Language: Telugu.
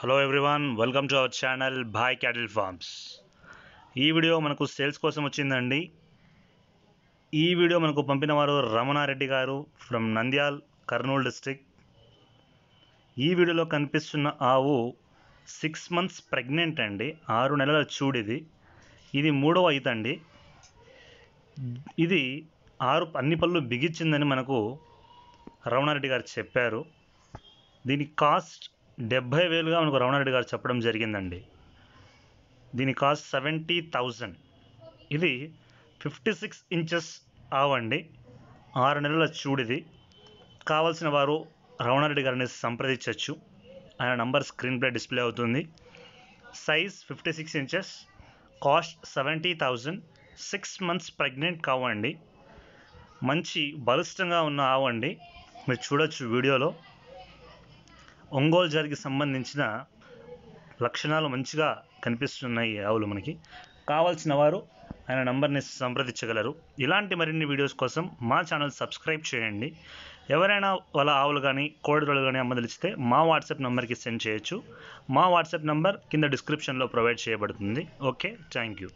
hello everyone welcome to our channel బాయ్ క్యాటిల్ ఫార్మ్స్ ఈ వీడియో మనకు సేల్స్ కోసం వచ్చిందండి ఈ వీడియో మనకు పంపిన వారు రమణారెడ్డి గారు ఫ్రమ్ నంద్యాల్ కర్నూలు డిస్టిక్ ఈ వీడియోలో కనిపిస్తున్న ఆవు సిక్స్ మంత్స్ ప్రెగ్నెంట్ అండి ఆరు నెలల చూడిది ఇది మూడవ అయితండి ఇది ఆరు అన్ని పళ్ళు బిగించిందని మనకు రమణారెడ్డి గారు చెప్పారు దీని కాస్ట్ డెబ్భై వేలుగా మనకు రమణారెడ్డి గారు చెప్పడం జరిగిందండి దీని కాస్ట్ సెవెంటీ థౌజండ్ ఇది ఫిఫ్టీ సిక్స్ ఇంచెస్ ఆవండి ఆరు నెలల చూడిది కావాల్సిన వారు రమణారెడ్డి గారిని సంప్రదించవచ్చు ఆయన నంబర్ స్క్రీన్ ప్లే డిస్ప్లే అవుతుంది size fifty six inches cost seventy thousand six months pregnant కావండి మంచి బలిష్టంగా ఉన్న ఆవండి మీరు చూడొచ్చు వీడియోలో ఒంగోలు జారికి సంబంధించిన లక్షణాలు మంచిగా కనిపిస్తున్నాయి ఆవులు మనకి కావాల్సిన వారు ఆయన నంబర్ని సంప్రదించగలరు ఇలాంటి మరిన్ని వీడియోస్ కోసం మా ఛానల్ సబ్స్క్రైబ్ చేయండి ఎవరైనా వాళ్ళ ఆవులు కానీ కోడిదలు కానీ అమ్మదలిస్తే మా వాట్సాప్ నెంబర్కి సెండ్ చేయొచ్చు మా వాట్సాప్ నెంబర్ కింద డిస్క్రిప్షన్లో ప్రొవైడ్ చేయబడుతుంది ఓకే థ్యాంక్ యూ